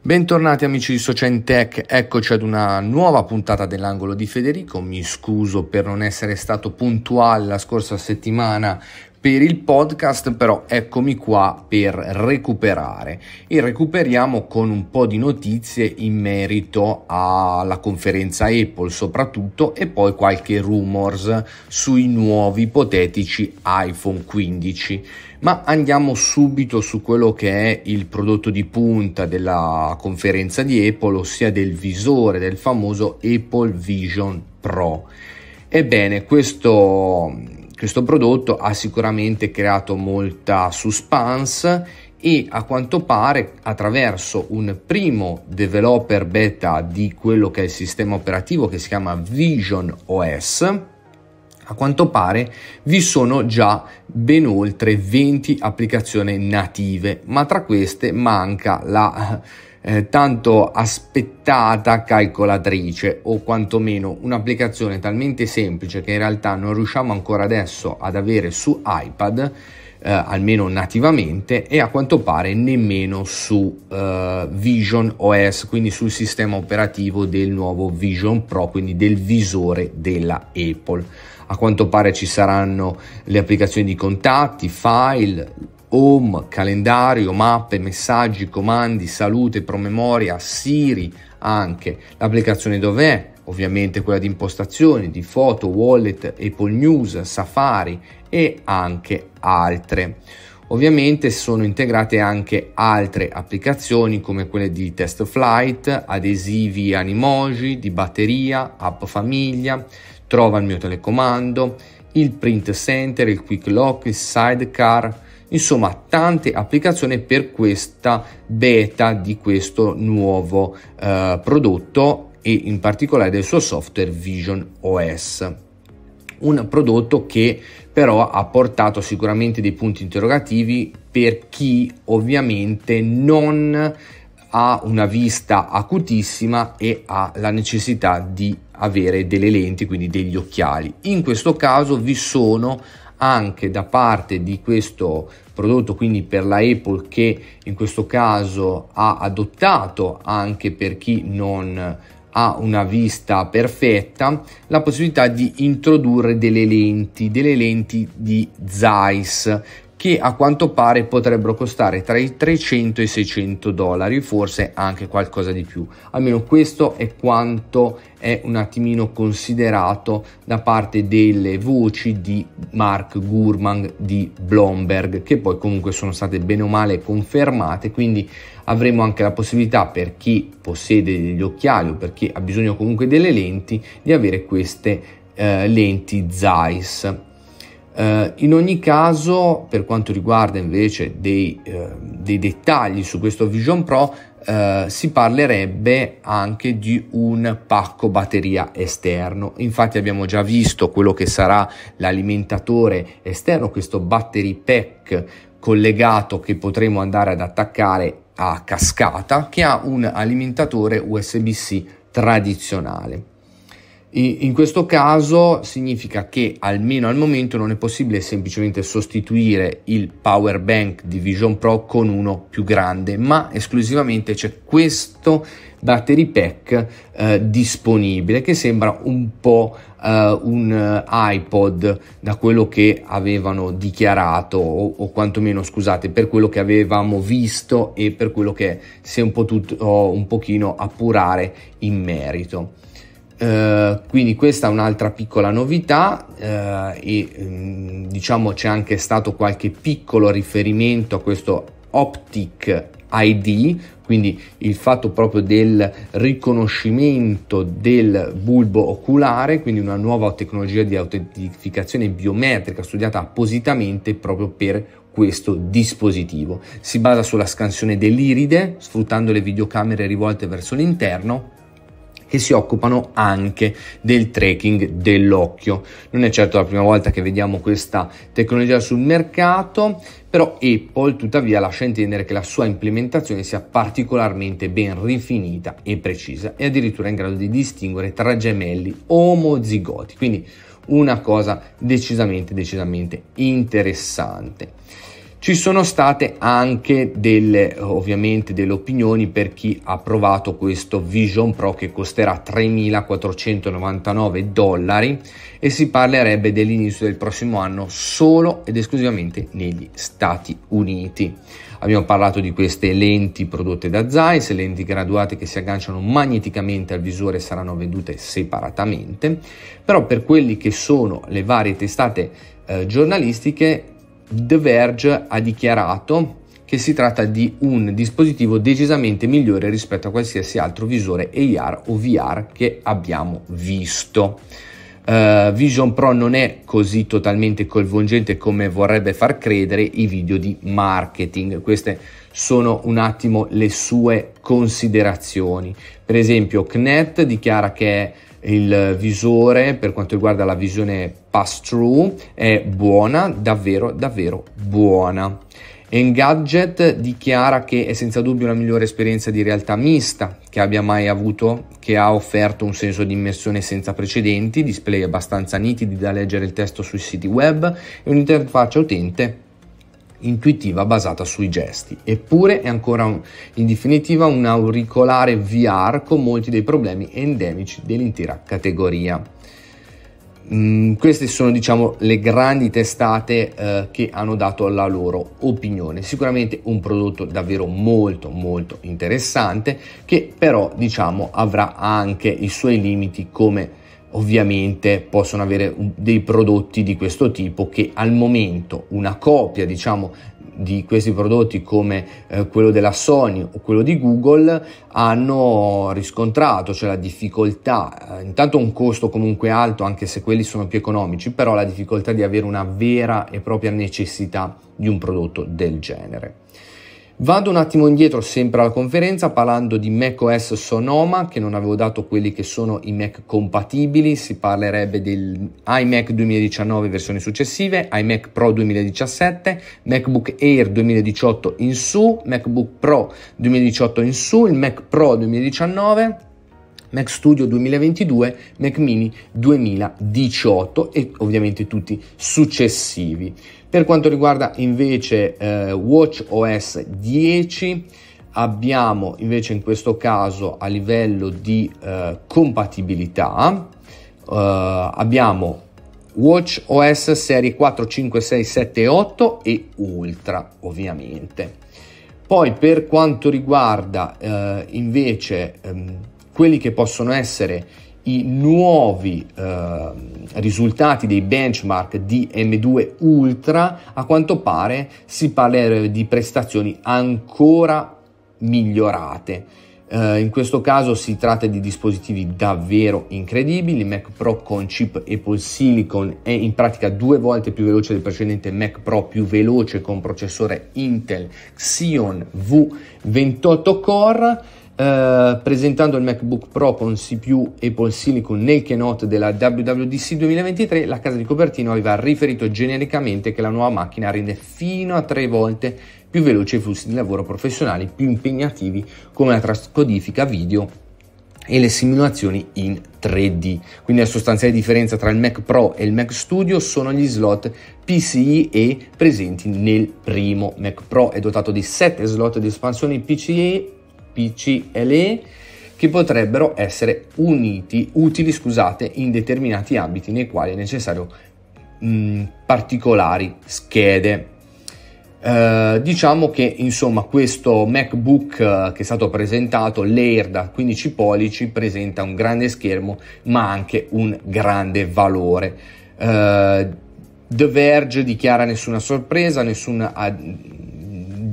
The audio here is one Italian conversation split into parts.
Bentornati amici di Socientech, eccoci ad una nuova puntata dell'angolo di Federico, mi scuso per non essere stato puntuale la scorsa settimana per il podcast però eccomi qua per recuperare e recuperiamo con un po' di notizie in merito alla conferenza Apple soprattutto e poi qualche rumors sui nuovi ipotetici iPhone 15. Ma andiamo subito su quello che è il prodotto di punta della conferenza di Apple, ossia del visore del famoso Apple Vision Pro. Ebbene, questo questo prodotto ha sicuramente creato molta suspense e a quanto pare attraverso un primo developer beta di quello che è il sistema operativo che si chiama Vision OS a quanto pare vi sono già ben oltre 20 applicazioni native, ma tra queste manca la eh, tanto aspettata calcolatrice o quantomeno un'applicazione talmente semplice che in realtà non riusciamo ancora adesso ad avere su iPad eh, almeno nativamente e a quanto pare nemmeno su eh, Vision OS, quindi sul sistema operativo del nuovo Vision Pro, quindi del visore della Apple. A quanto pare ci saranno le applicazioni di contatti, file, home, calendario, mappe, messaggi, comandi, salute, promemoria, Siri anche. L'applicazione dov'è? Ovviamente quella di impostazioni, di foto, wallet, Apple News, Safari e anche altre. Ovviamente sono integrate anche altre applicazioni come quelle di Test Flight, adesivi Animoji, di batteria, app famiglia, trova il mio telecomando, il Print Center, il Quick Lock, il Sidecar, Insomma, tante applicazioni per questa beta di questo nuovo eh, prodotto e in particolare del suo software Vision OS. Un prodotto che però ha portato sicuramente dei punti interrogativi per chi ovviamente non ha una vista acutissima e ha la necessità di avere delle lenti, quindi degli occhiali. In questo caso vi sono anche da parte di questo prodotto, quindi per la Apple che in questo caso ha adottato anche per chi non ha una vista perfetta, la possibilità di introdurre delle lenti, delle lenti di Zeiss che a quanto pare potrebbero costare tra i 300 e i 600 dollari, forse anche qualcosa di più. Almeno questo è quanto è un attimino considerato da parte delle voci di Mark Gurman di Blomberg, che poi comunque sono state bene o male confermate, quindi avremo anche la possibilità per chi possiede degli occhiali o per chi ha bisogno comunque delle lenti di avere queste eh, lenti Zeiss eh, in ogni caso, per quanto riguarda invece dei, eh, dei dettagli su questo Vision Pro, eh, si parlerebbe anche di un pacco batteria esterno. Infatti abbiamo già visto quello che sarà l'alimentatore esterno, questo battery pack collegato che potremo andare ad attaccare a cascata che ha un alimentatore USB-C tradizionale. In questo caso significa che almeno al momento non è possibile semplicemente sostituire il power bank di Vision Pro con uno più grande, ma esclusivamente c'è questo battery pack eh, disponibile che sembra un po' eh, un eh, iPod da quello che avevano dichiarato o, o, quantomeno scusate per quello che avevamo visto e per quello che si è un po' tutto un pochino appurare in merito. Eh, quindi questa è un'altra piccola novità eh, e ehm, diciamo c'è anche stato qualche piccolo riferimento a questo Optic ID, quindi il fatto proprio del riconoscimento del bulbo oculare, quindi una nuova tecnologia di autentificazione biometrica studiata appositamente proprio per questo dispositivo. Si basa sulla scansione dell'iride, sfruttando le videocamere rivolte verso l'interno che si occupano anche del tracking dell'occhio. Non è certo la prima volta che vediamo questa tecnologia sul mercato, però Apple tuttavia lascia intendere che la sua implementazione sia particolarmente ben rifinita e precisa e addirittura in grado di distinguere tra gemelli omozigoti, quindi una cosa decisamente decisamente interessante. Ci sono state anche delle, ovviamente, delle opinioni per chi ha provato questo Vision Pro che costerà 3.499 dollari e si parlerebbe dell'inizio del prossimo anno solo ed esclusivamente negli Stati Uniti. Abbiamo parlato di queste lenti prodotte da Zeiss, lenti graduate che si agganciano magneticamente al visore e saranno vendute separatamente, però per quelli che sono le varie testate eh, giornalistiche The Verge ha dichiarato che si tratta di un dispositivo decisamente migliore rispetto a qualsiasi altro visore AR o VR che abbiamo visto. Uh, Vision Pro non è così totalmente coinvolgente come vorrebbe far credere i video di marketing. Queste sono un attimo le sue considerazioni. Per esempio, Knet dichiara che è il visore per quanto riguarda la visione pass through è buona, davvero davvero buona. Engadget dichiara che è senza dubbio la migliore esperienza di realtà mista che abbia mai avuto, che ha offerto un senso di immersione senza precedenti, display abbastanza nitidi da leggere il testo sui siti web e un'interfaccia utente intuitiva basata sui gesti. Eppure è ancora un, in definitiva un auricolare VR con molti dei problemi endemici dell'intera categoria. Mm, queste sono diciamo le grandi testate eh, che hanno dato la loro opinione sicuramente un prodotto davvero molto molto interessante che però diciamo avrà anche i suoi limiti come ovviamente possono avere dei prodotti di questo tipo che al momento una copia diciamo di questi prodotti come eh, quello della Sony o quello di Google hanno riscontrato cioè la difficoltà eh, intanto un costo comunque alto anche se quelli sono più economici però la difficoltà di avere una vera e propria necessità di un prodotto del genere Vado un attimo indietro sempre alla conferenza parlando di macOS Sonoma che non avevo dato quelli che sono i Mac compatibili, si parlerebbe del iMac 2019 versioni successive, iMac Pro 2017, MacBook Air 2018 in su, MacBook Pro 2018 in su, il Mac Pro 2019 Mac Studio 2022, Mac Mini 2018 e ovviamente tutti successivi. Per quanto riguarda invece eh, Watch OS 10, abbiamo invece in questo caso a livello di eh, compatibilità, eh, abbiamo Watch OS serie 4, 5, 6, 7 8 e Ultra ovviamente. Poi per quanto riguarda eh, invece ehm, quelli che possono essere i nuovi eh, risultati dei benchmark di M2 Ultra, a quanto pare si parlerebbe di prestazioni ancora migliorate. Eh, in questo caso si tratta di dispositivi davvero incredibili, Mac Pro con chip Apple Silicon è in pratica due volte più veloce del precedente Mac Pro più veloce con processore Intel Xeon V28 Core eh, presentando il MacBook Pro con CPU Apple Silicon nel keynote della WWDC 2023, la casa di Copertino aveva riferito genericamente che la nuova macchina rende fino a tre volte più veloce i flussi di lavoro professionali più impegnativi come la trascodifica video e le simulazioni in 3D. Quindi la sostanziale differenza tra il Mac Pro e il Mac Studio sono gli slot PCIe presenti nel primo. Mac Pro è dotato di 7 slot di espansione PCIe PCLE che potrebbero essere uniti, utili scusate, in determinati ambiti nei quali è necessario mh, particolari schede. Eh, diciamo che insomma questo MacBook eh, che è stato presentato, l'Air da 15 pollici, presenta un grande schermo ma anche un grande valore. Eh, The Verge dichiara nessuna sorpresa, nessun ad- ah,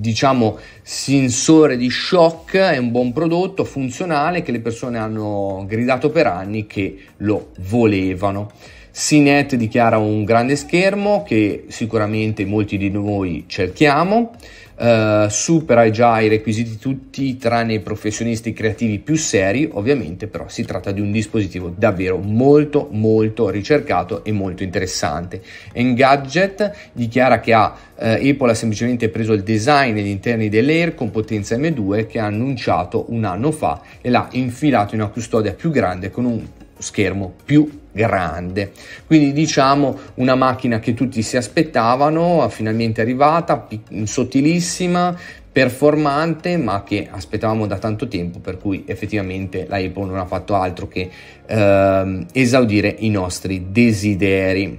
diciamo sensore di shock, è un buon prodotto funzionale che le persone hanno gridato per anni che lo volevano. CNET dichiara un grande schermo che sicuramente molti di noi cerchiamo, eh, supera già i requisiti tutti tranne i professionisti creativi più seri, ovviamente però si tratta di un dispositivo davvero molto molto ricercato e molto interessante. Engadget dichiara che ha, eh, Apple ha semplicemente preso il design degli interni dell'Air con potenza M2 che ha annunciato un anno fa e l'ha infilato in una custodia più grande con un schermo più grande. Quindi diciamo una macchina che tutti si aspettavano, finalmente arrivata, sottilissima, performante ma che aspettavamo da tanto tempo per cui effettivamente la Apple non ha fatto altro che ehm, esaudire i nostri desideri.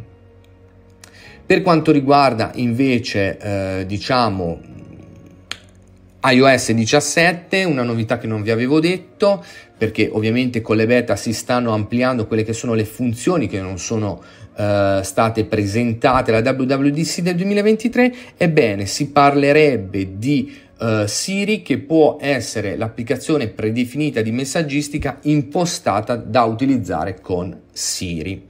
Per quanto riguarda invece eh, diciamo iOS 17, una novità che non vi avevo detto, perché ovviamente con le beta si stanno ampliando quelle che sono le funzioni che non sono eh, state presentate alla WWDC del 2023, ebbene si parlerebbe di Uh, Siri che può essere l'applicazione predefinita di messaggistica impostata da utilizzare con Siri.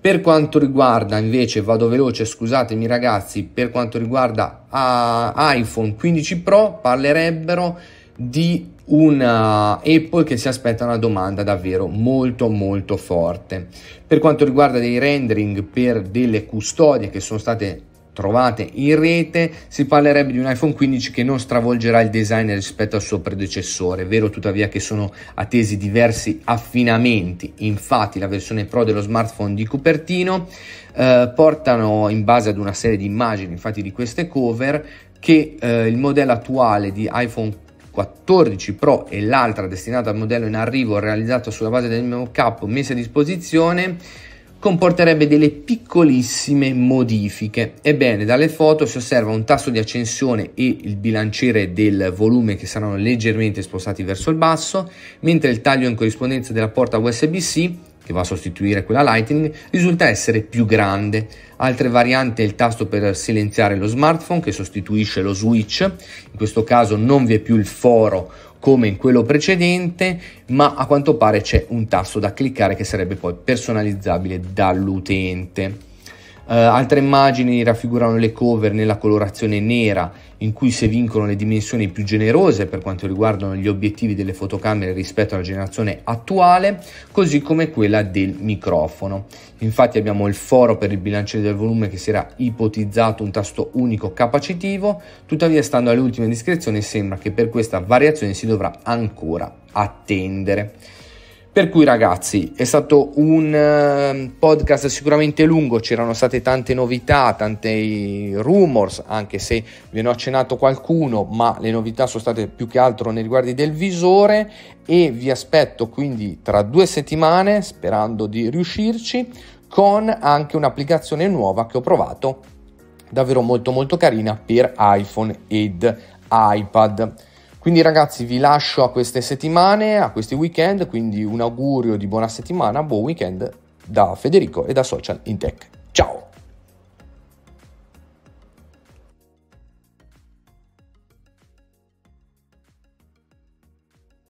Per quanto riguarda invece, vado veloce, scusatemi ragazzi, per quanto riguarda ah, iPhone 15 Pro parlerebbero di un Apple che si aspetta una domanda davvero molto molto forte. Per quanto riguarda dei rendering per delle custodie che sono state trovate in rete, si parlerebbe di un iPhone 15 che non stravolgerà il design rispetto al suo predecessore. È vero tuttavia che sono attesi diversi affinamenti, infatti la versione Pro dello smartphone di Cupertino eh, portano in base ad una serie di immagini, infatti di queste cover, che eh, il modello attuale di iPhone 14 Pro e l'altra destinata al modello in arrivo realizzata sulla base del mio mockup messo a disposizione comporterebbe delle piccolissime modifiche. Ebbene, dalle foto si osserva un tasso di accensione e il bilanciere del volume che saranno leggermente spostati verso il basso, mentre il taglio in corrispondenza della porta USB-C che va a sostituire quella Lightning, risulta essere più grande. Altre varianti è il tasto per silenziare lo smartphone che sostituisce lo switch, in questo caso non vi è più il foro come in quello precedente, ma a quanto pare c'è un tasto da cliccare che sarebbe poi personalizzabile dall'utente. Uh, altre immagini raffigurano le cover nella colorazione nera, in cui si vincono le dimensioni più generose per quanto riguardano gli obiettivi delle fotocamere rispetto alla generazione attuale, così come quella del microfono. Infatti abbiamo il foro per il bilanciere del volume che si era ipotizzato un tasto unico capacitivo, tuttavia stando alle ultime descrizioni sembra che per questa variazione si dovrà ancora attendere. Per cui ragazzi, è stato un ehm, podcast sicuramente lungo, c'erano state tante novità, tanti rumors, anche se ve ne ho accennato qualcuno, ma le novità sono state più che altro nei riguardi del visore e vi aspetto quindi tra due settimane, sperando di riuscirci, con anche un'applicazione nuova che ho provato, davvero molto molto carina per iPhone ed iPad. Quindi ragazzi vi lascio a queste settimane, a questi weekend, quindi un augurio di buona settimana, buon weekend da Federico e da Social in Tech. Ciao!